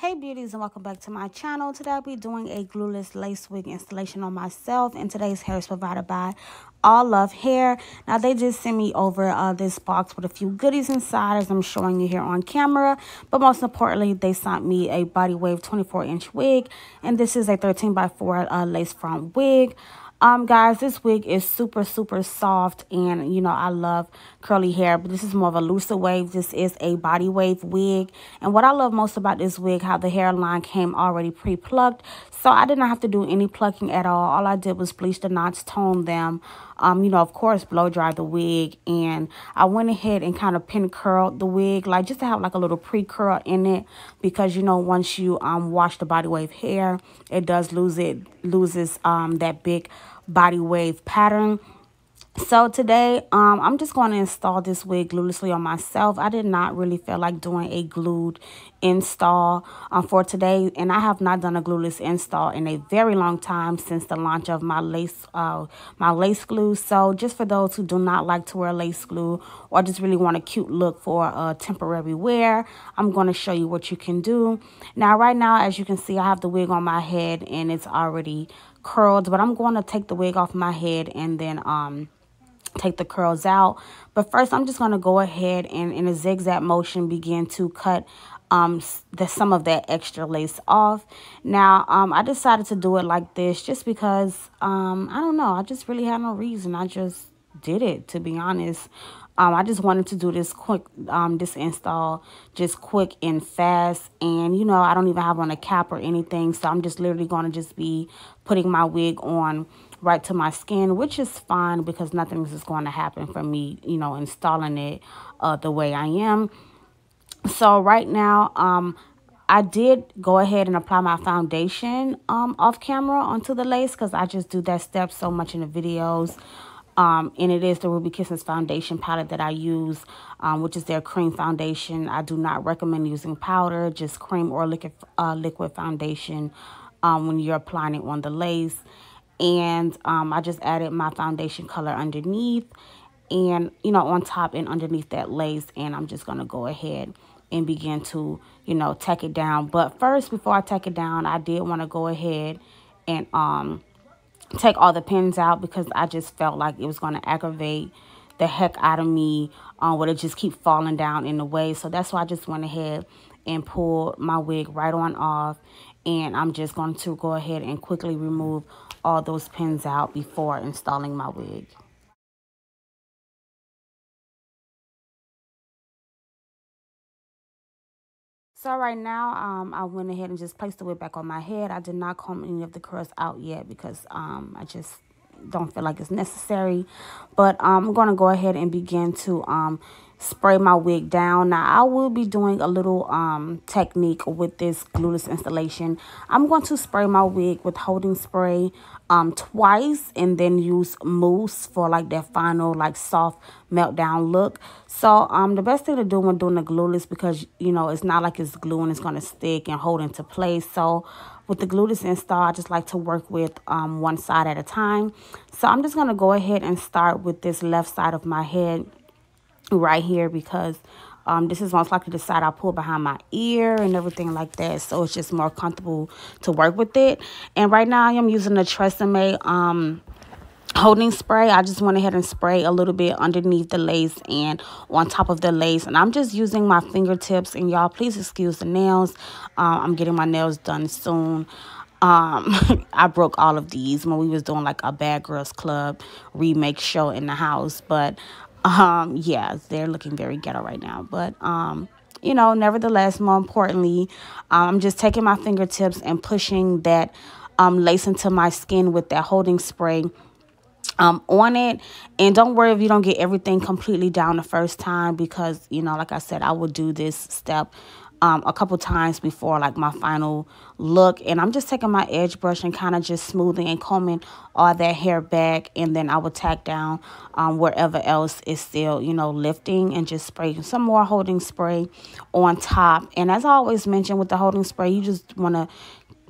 hey beauties and welcome back to my channel today i'll be doing a glueless lace wig installation on myself and today's hair is provided by all love hair now they just sent me over uh, this box with a few goodies inside as i'm showing you here on camera but most importantly they sent me a body wave 24 inch wig and this is a 13 by 4 uh, lace front wig um, guys, this wig is super, super soft, and, you know, I love curly hair, but this is more of a looser wave. This is a body wave wig, and what I love most about this wig, how the hairline came already pre-plucked, so I did not have to do any plucking at all. All I did was bleach the knots, tone them, um, you know, of course, blow dry the wig. And I went ahead and kind of pin curled the wig, like just to have like a little pre-curl in it. Because, you know, once you um, wash the body wave hair, it does lose it, loses um, that big body wave pattern. So today, um, I'm just going to install this wig gluelessly on myself. I did not really feel like doing a glued install um, for today. And I have not done a glueless install in a very long time since the launch of my lace, uh, my lace glue. So just for those who do not like to wear lace glue or just really want a cute look for a uh, temporary wear, I'm going to show you what you can do. Now, right now, as you can see, I have the wig on my head and it's already curled. But I'm going to take the wig off my head and then... um take the curls out. But first, I'm just going to go ahead and in a zigzag motion begin to cut um, the, some of that extra lace off. Now, um, I decided to do it like this just because, um, I don't know, I just really had no reason. I just did it, to be honest. Um, I just wanted to do this quick, um, this install just quick and fast. And, you know, I don't even have on a cap or anything. So I'm just literally going to just be putting my wig on right to my skin, which is fine because nothing's just going to happen for me, you know, installing it uh, the way I am. So right now, um, I did go ahead and apply my foundation um, off camera onto the lace because I just do that step so much in the videos. Um, and it is the Ruby Kisses foundation palette that I use, um, which is their cream foundation. I do not recommend using powder, just cream or liquid, uh, liquid foundation um, when you're applying it on the lace and um, I just added my foundation color underneath and you know on top and underneath that lace and I'm just going to go ahead and begin to you know tack it down but first before I tack it down I did want to go ahead and um take all the pins out because I just felt like it was going to aggravate the heck out of me um, would it just keep falling down in the way so that's why I just went ahead and pulled my wig right on off and I'm just going to go ahead and quickly remove all those pins out before installing my wig. So right now, um, I went ahead and just placed the wig back on my head. I did not comb any of the curls out yet because um, I just don't feel like it's necessary. But um, I'm going to go ahead and begin to um, spray my wig down now i will be doing a little um technique with this glueless installation i'm going to spray my wig with holding spray um twice and then use mousse for like that final like soft meltdown look so um the best thing to do when doing the glueless because you know it's not like it's glue and it's going to stick and hold into place so with the glueless install i just like to work with um one side at a time so i'm just going to go ahead and start with this left side of my head right here because um, this is most likely the side I pull behind my ear and everything like that. So it's just more comfortable to work with it. And right now I am using the Tresemme um, holding spray. I just went ahead and spray a little bit underneath the lace and on top of the lace. And I'm just using my fingertips. And y'all, please excuse the nails. Um, I'm getting my nails done soon um i broke all of these when we was doing like a bad girls club remake show in the house but um, yeah, they're looking very ghetto right now. But, um, you know, nevertheless, more importantly, I'm um, just taking my fingertips and pushing that um, lace into my skin with that holding spray um, on it. And don't worry if you don't get everything completely down the first time because, you know, like I said, I will do this step um, a couple times before like my final look and i'm just taking my edge brush and kind of just smoothing and combing all that hair back and then i will tack down um, wherever else is still you know lifting and just spray some more holding spray on top and as i always mention with the holding spray you just want to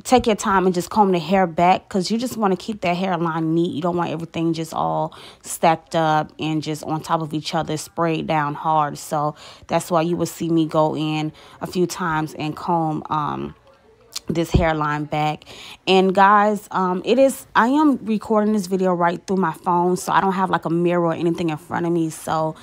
take your time and just comb the hair back because you just want to keep that hairline neat. You don't want everything just all stacked up and just on top of each other sprayed down hard. So that's why you will see me go in a few times and comb um, this hairline back and guys um it is i am recording this video right through my phone so i don't have like a mirror or anything in front of me so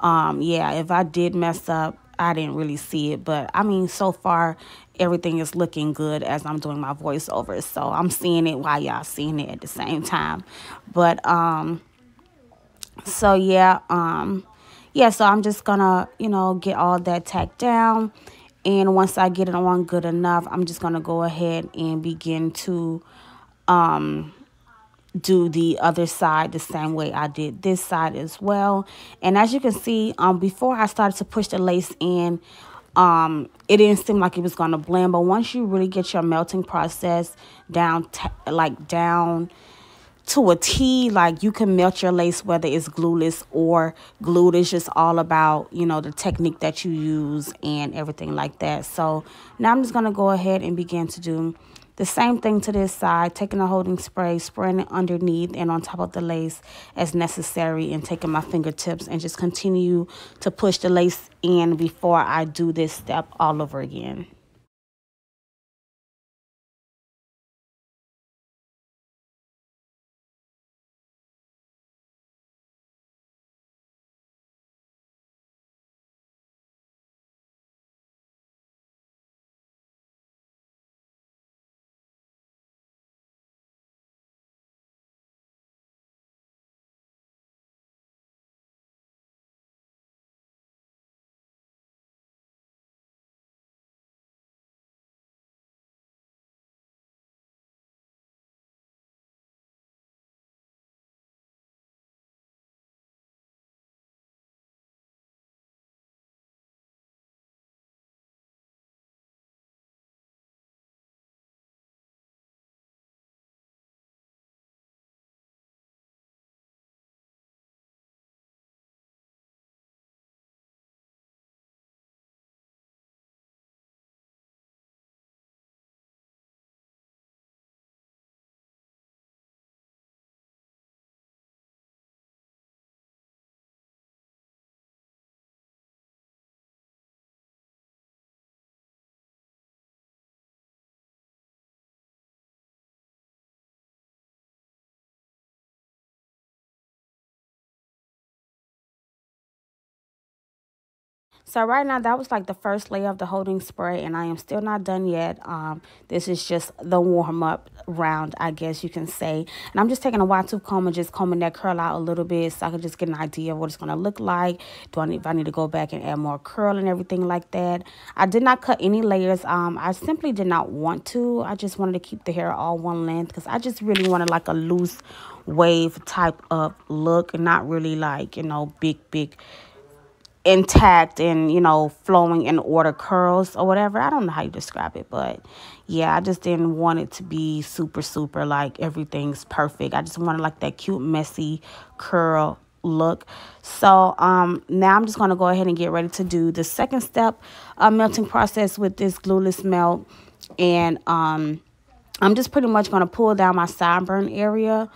um yeah if i did mess up I didn't really see it, but I mean, so far everything is looking good as I'm doing my voiceover. So I'm seeing it while y'all seeing it at the same time. But um so yeah, um yeah, so I'm just gonna, you know, get all that tacked down. And once I get it on good enough, I'm just gonna go ahead and begin to um do the other side the same way I did this side as well. And as you can see, um before I started to push the lace in, um, it didn't seem like it was gonna blend, but once you really get your melting process down, like down to a T, like you can melt your lace whether it's glueless or glued. It's just all about, you know, the technique that you use and everything like that. So now I'm just going to go ahead and begin to do the same thing to this side, taking a holding spray, spraying it underneath and on top of the lace as necessary and taking my fingertips and just continue to push the lace in before I do this step all over again. So right now, that was like the first layer of the holding spray, and I am still not done yet. Um, this is just the warm-up round, I guess you can say. And I'm just taking a wide tooth comb and just combing that curl out a little bit so I can just get an idea of what it's going to look like. Do I need, if I need to go back and add more curl and everything like that. I did not cut any layers. Um, I simply did not want to. I just wanted to keep the hair all one length because I just really wanted like a loose wave type of look and not really like, you know, big, big intact and you know flowing in order curls or whatever i don't know how you describe it but yeah i just didn't want it to be super super like everything's perfect i just wanted like that cute messy curl look so um now i'm just going to go ahead and get ready to do the second step uh, melting process with this glueless melt and um i'm just pretty much going to pull down my sideburn area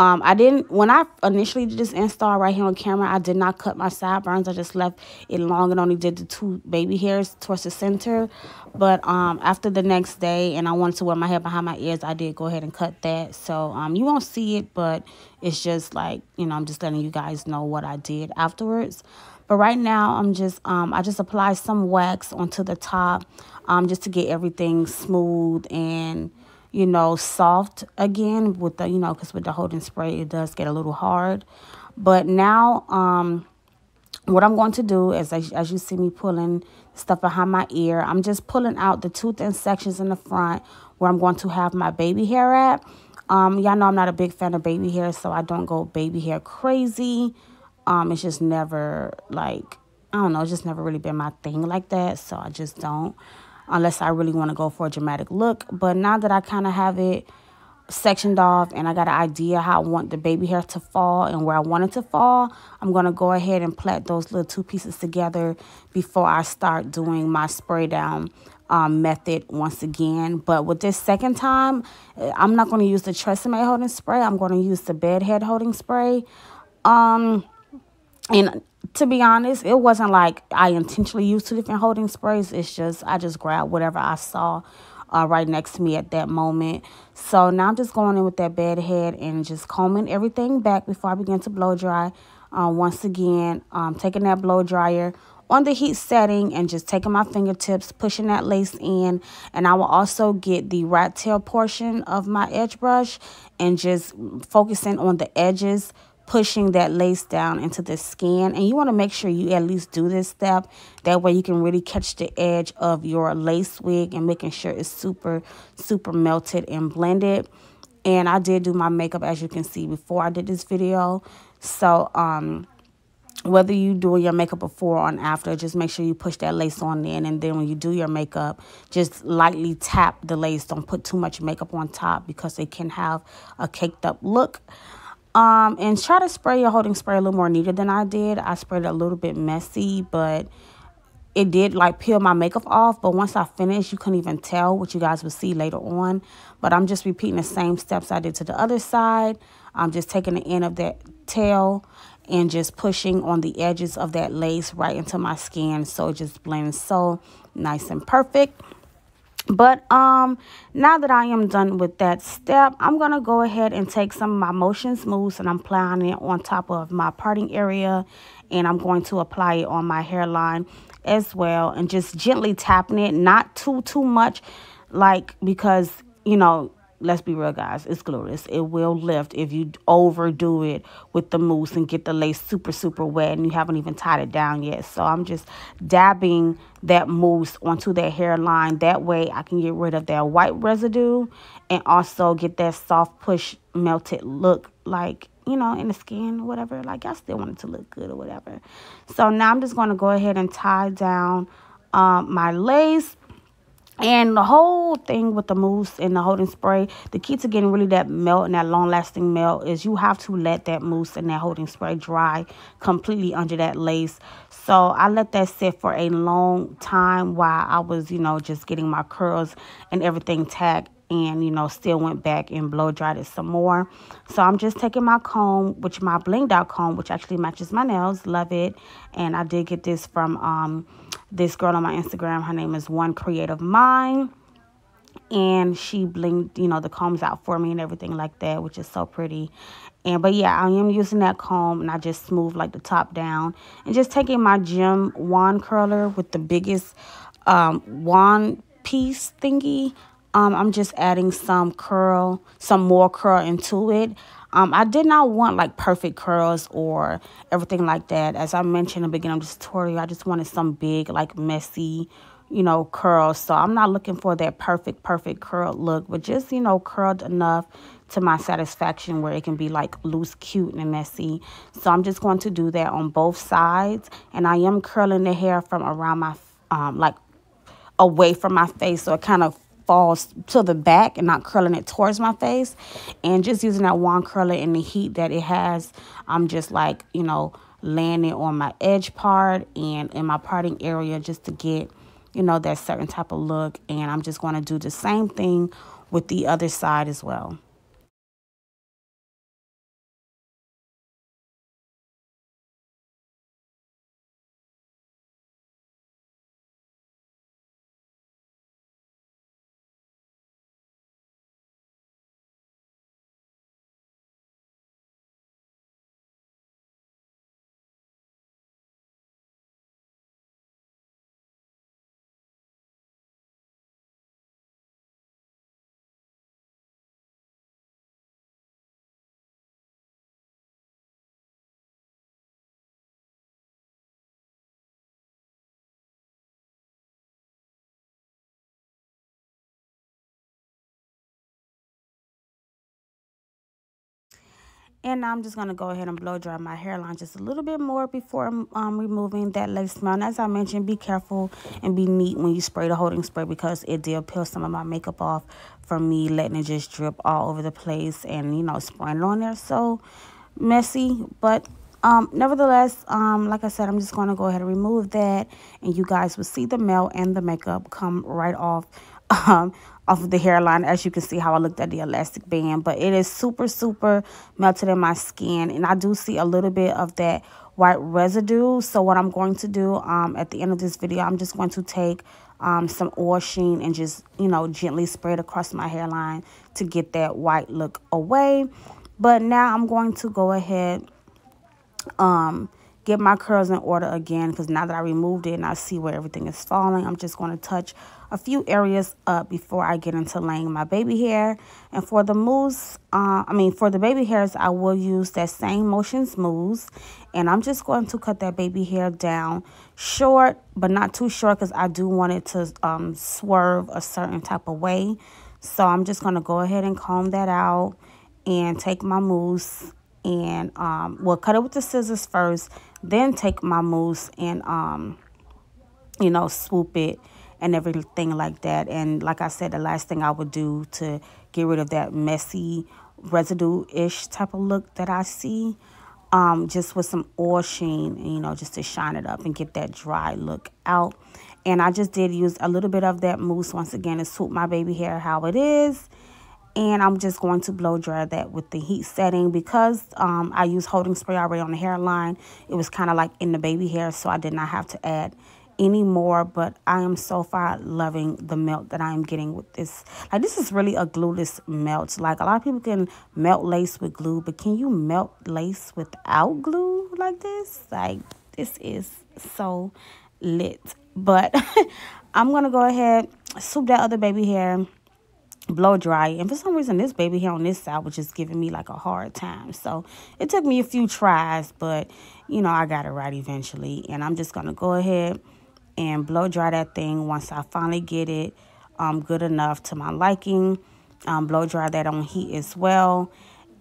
um, I didn't, when I initially did this install right here on camera, I did not cut my sideburns. I just left it long and only did the two baby hairs towards the center. But um, after the next day and I wanted to wear my hair behind my ears, I did go ahead and cut that. So um, you won't see it, but it's just like, you know, I'm just letting you guys know what I did afterwards. But right now, I'm just, um, I just apply some wax onto the top um, just to get everything smooth and you know, soft again with the, you know, because with the holding spray, it does get a little hard. But now, um, what I'm going to do is, as, as you see me pulling stuff behind my ear, I'm just pulling out the tooth and sections in the front where I'm going to have my baby hair at. Um, y'all know I'm not a big fan of baby hair, so I don't go baby hair crazy. Um, it's just never like, I don't know, it's just never really been my thing like that, so I just don't unless I really want to go for a dramatic look. But now that I kind of have it sectioned off and I got an idea how I want the baby hair to fall and where I want it to fall, I'm going to go ahead and plait those little two pieces together before I start doing my spray down um, method once again. But with this second time, eh, I'm not going to use the Tresemme holding spray. I'm going to use the bed head holding spray. Um, and to be honest, it wasn't like I intentionally used two different holding sprays. It's just I just grabbed whatever I saw uh, right next to me at that moment. So now I'm just going in with that bed head and just combing everything back before I begin to blow dry. Uh, once again, um, taking that blow dryer on the heat setting and just taking my fingertips, pushing that lace in. And I will also get the rat tail portion of my edge brush and just focusing on the edges pushing that lace down into the skin. And you want to make sure you at least do this step. That way you can really catch the edge of your lace wig and making sure it's super, super melted and blended. And I did do my makeup, as you can see, before I did this video. So, um, whether you do your makeup before or after, just make sure you push that lace on in. And then when you do your makeup, just lightly tap the lace. Don't put too much makeup on top because it can have a caked up look. Um, and try to spray your holding spray a little more neater than I did. I sprayed a little bit messy, but it did like peel my makeup off. But once I finished, you couldn't even tell what you guys will see later on. But I'm just repeating the same steps I did to the other side. I'm just taking the end of that tail and just pushing on the edges of that lace right into my skin so it just blends so nice and perfect. But um, now that I am done with that step, I'm going to go ahead and take some of my motion smooths and I'm applying it on top of my parting area. And I'm going to apply it on my hairline as well and just gently tapping it. Not too, too much like because, you know, let's be real, guys. It's glorious. It will lift if you overdo it with the mousse and get the lace super, super wet and you haven't even tied it down yet. So I'm just dabbing that mousse onto that hairline. That way I can get rid of that white residue and also get that soft push melted look like, you know, in the skin, whatever. Like, I still want it to look good or whatever. So now I'm just going to go ahead and tie down um, my lace and the whole thing with the mousse and the holding spray, the key to getting really that melt and that long lasting melt is you have to let that mousse and that holding spray dry completely under that lace. So I let that sit for a long time while I was, you know, just getting my curls and everything tagged and you know still went back and blow dried it some more so i'm just taking my comb which my blinged out comb which actually matches my nails love it and i did get this from um this girl on my instagram her name is one creative mind and she blinged you know the combs out for me and everything like that which is so pretty and but yeah i am using that comb and i just smooth like the top down and just taking my gem wand curler with the biggest um wand piece thingy um, I'm just adding some curl, some more curl into it. Um, I did not want like perfect curls or everything like that. As I mentioned in the beginning of this tutorial, I just wanted some big, like messy, you know, curls. So I'm not looking for that perfect, perfect curl look, but just, you know, curled enough to my satisfaction where it can be like loose, cute, and messy. So I'm just going to do that on both sides. And I am curling the hair from around my, um, like away from my face. So it kind of falls to the back and not curling it towards my face. And just using that wand curler in the heat that it has, I'm just like, you know, landing on my edge part and in my parting area just to get, you know, that certain type of look. And I'm just going to do the same thing with the other side as well. And now I'm just going to go ahead and blow dry my hairline just a little bit more before I'm um, um, removing that lace mount. As I mentioned, be careful and be neat when you spray the holding spray because it did peel some of my makeup off from me letting it just drip all over the place and, you know, spraying it on there. So messy, but um, nevertheless, um, like I said, I'm just going to go ahead and remove that. And you guys will see the melt and the makeup come right off um, off of the hairline as you can see how I looked at the elastic band but it is super super melted in my skin and I do see a little bit of that white residue so what I'm going to do um, at the end of this video I'm just going to take um, some oil sheen and just you know gently spread across my hairline to get that white look away but now I'm going to go ahead um, get my curls in order again because now that I removed it and I see where everything is falling, I'm just going to touch a few areas up before I get into laying my baby hair. And for the mousse, uh, I mean for the baby hairs, I will use that same Motion Smooths. And I'm just going to cut that baby hair down short, but not too short because I do want it to um, swerve a certain type of way. So I'm just going to go ahead and comb that out and take my mousse and um, well, cut it with the scissors first, then take my mousse and, um, you know, swoop it and everything like that. And like I said, the last thing I would do to get rid of that messy residue-ish type of look that I see, um, just with some oil sheen, you know, just to shine it up and get that dry look out. And I just did use a little bit of that mousse once again to swoop my baby hair how it is and I'm just going to blow dry that with the heat setting because um, I used holding spray already on the hairline. It was kind of like in the baby hair, so I did not have to add any more, but I am so far loving the melt that I am getting with this. Like, this is really a glueless melt. Like, a lot of people can melt lace with glue, but can you melt lace without glue like this? Like, this is so lit. But I'm going to go ahead, swoop that other baby hair blow dry it. And for some reason, this baby here on this side was just giving me like a hard time. So it took me a few tries, but you know, I got it right eventually. And I'm just going to go ahead and blow dry that thing once I finally get it um, good enough to my liking. Um, blow dry that on heat as well.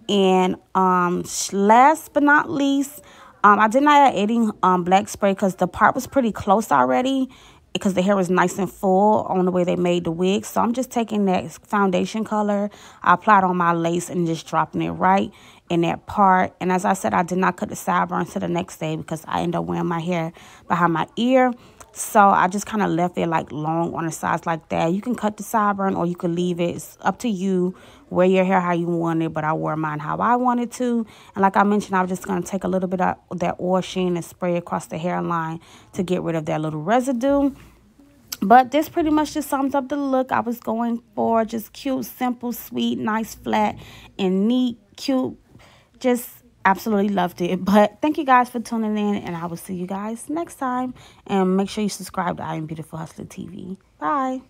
And um, last but not least, um, I did not add any um, black spray because the part was pretty close already because the hair was nice and full on the way they made the wig. So I'm just taking that foundation color, I applied on my lace and just dropping it right in that part. And as I said, I did not cut the sideburns to the next day because I ended up wearing my hair behind my ear. So I just kind of left it like long on the sides like that. You can cut the sideburn or you can leave it. It's up to you. Wear your hair how you want it, but I wore mine how I wanted to. And like I mentioned, I was just going to take a little bit of that oil sheen and spray across the hairline to get rid of that little residue. But this pretty much just sums up the look I was going for. Just cute, simple, sweet, nice, flat, and neat, cute. Just absolutely loved it. But thank you guys for tuning in, and I will see you guys next time. And make sure you subscribe to I Am Beautiful Hustler TV. Bye.